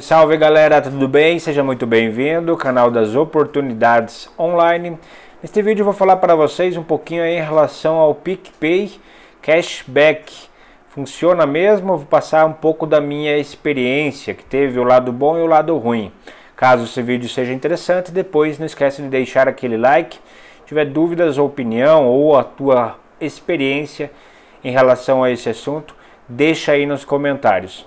Salve galera, tudo bem? Seja muito bem-vindo ao canal das oportunidades online. Neste vídeo eu vou falar para vocês um pouquinho em relação ao PicPay Cashback. Funciona mesmo? Eu vou passar um pouco da minha experiência, que teve o lado bom e o lado ruim. Caso esse vídeo seja interessante, depois não esquece de deixar aquele like. Se tiver dúvidas ou opinião ou a tua experiência em relação a esse assunto, deixa aí nos comentários.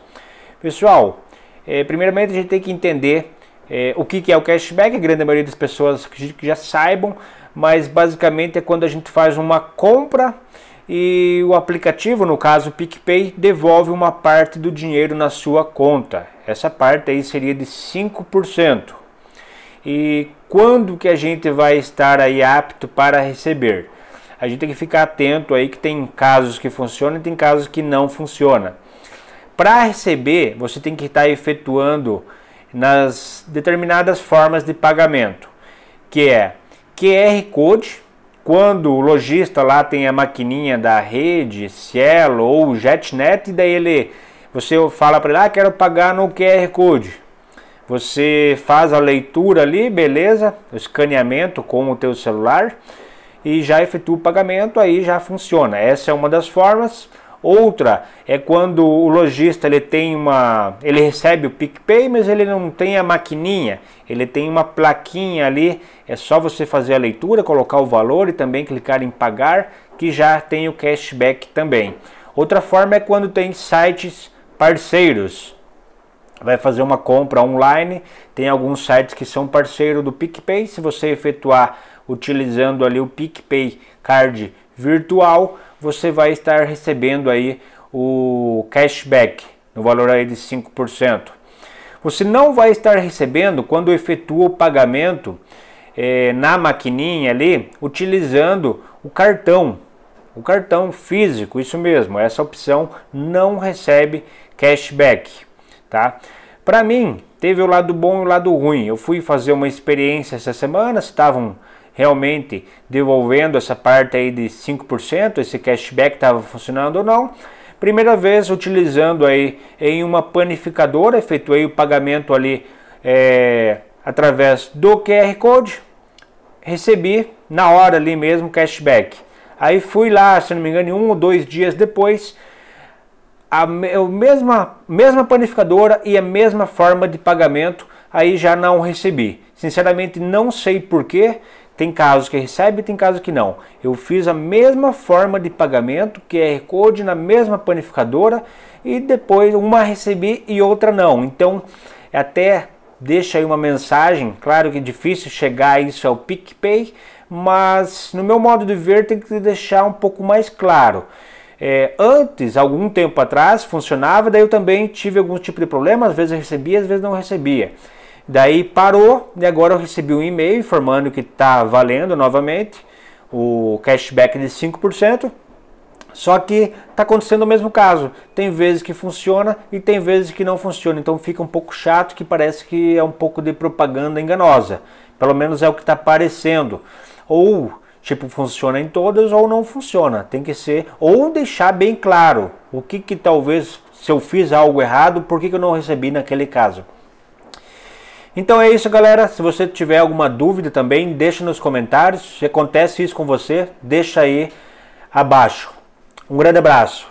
Pessoal, é, primeiramente, a gente tem que entender é, o que, que, é o cashback, a grande maioria das pessoas que já saibam, mas basicamente é quando a gente faz uma compra e o aplicativo, no caso o PicPay, devolve uma parte do dinheiro na sua conta. Essa parte aí seria de 5%. E quando que a gente vai estar aí apto para receber? A gente tem que ficar atento aí que tem casos que funcionam e tem casos que não funcionam. Para receber, você tem que estar tá efetuando nas determinadas formas de pagamento, que é QR Code, quando o lojista lá tem a maquininha da rede, Cielo ou JetNet, e daí ele, você fala para ele, ah, quero pagar no QR Code. Você faz a leitura ali, beleza, o escaneamento com o teu celular e já efetua o pagamento, aí já funciona. Essa é uma das formas. Outra é quando o lojista ele tem uma, ele recebe o PicPay, mas ele não tem a maquininha, ele tem uma plaquinha ali, é só você fazer a leitura, colocar o valor e também clicar em pagar, que já tem o cashback também. Outra forma é quando tem sites parceiros. Vai fazer uma compra online, tem alguns sites que são parceiro do PicPay, se você efetuar utilizando ali o PicPay Card virtual, você vai estar recebendo aí o cashback no valor aí de 5%. Você não vai estar recebendo quando efetua o pagamento é, na maquininha ali, utilizando o cartão, o cartão físico, isso mesmo. Essa opção não recebe cashback, tá? Para mim, teve o lado bom e o lado ruim. Eu fui fazer uma experiência essa semana, estavam realmente devolvendo essa parte aí de 5%, esse cashback estava funcionando ou não. Primeira vez utilizando aí em uma panificadora, efetuei o pagamento ali é, através do QR Code, recebi na hora ali mesmo cashback. Aí fui lá, se não me engano, um ou dois dias depois, a mesma, mesma panificadora e a mesma forma de pagamento, aí já não recebi. Sinceramente, não sei porquê. Tem casos que recebe, tem casos que não. Eu fiz a mesma forma de pagamento, QR Code na mesma panificadora e depois uma recebi e outra não. Então, até deixa aí uma mensagem. Claro que é difícil chegar a isso ao PicPay, mas no meu modo de ver tem que deixar um pouco mais claro. É, antes, algum tempo atrás, funcionava, daí eu também tive algum tipo de problema, às vezes eu recebia, às vezes não recebia. Daí parou e agora eu recebi um e-mail informando que está valendo novamente o cashback de 5%. Só que está acontecendo o mesmo caso. Tem vezes que funciona e tem vezes que não funciona. Então fica um pouco chato que parece que é um pouco de propaganda enganosa. Pelo menos é o que está parecendo. Ou tipo funciona em todas ou não funciona. Tem que ser ou deixar bem claro o que que talvez se eu fiz algo errado, por que, que eu não recebi naquele caso. Então é isso, galera. Se você tiver alguma dúvida também, deixa nos comentários. Se acontece isso com você, deixa aí abaixo. Um grande abraço.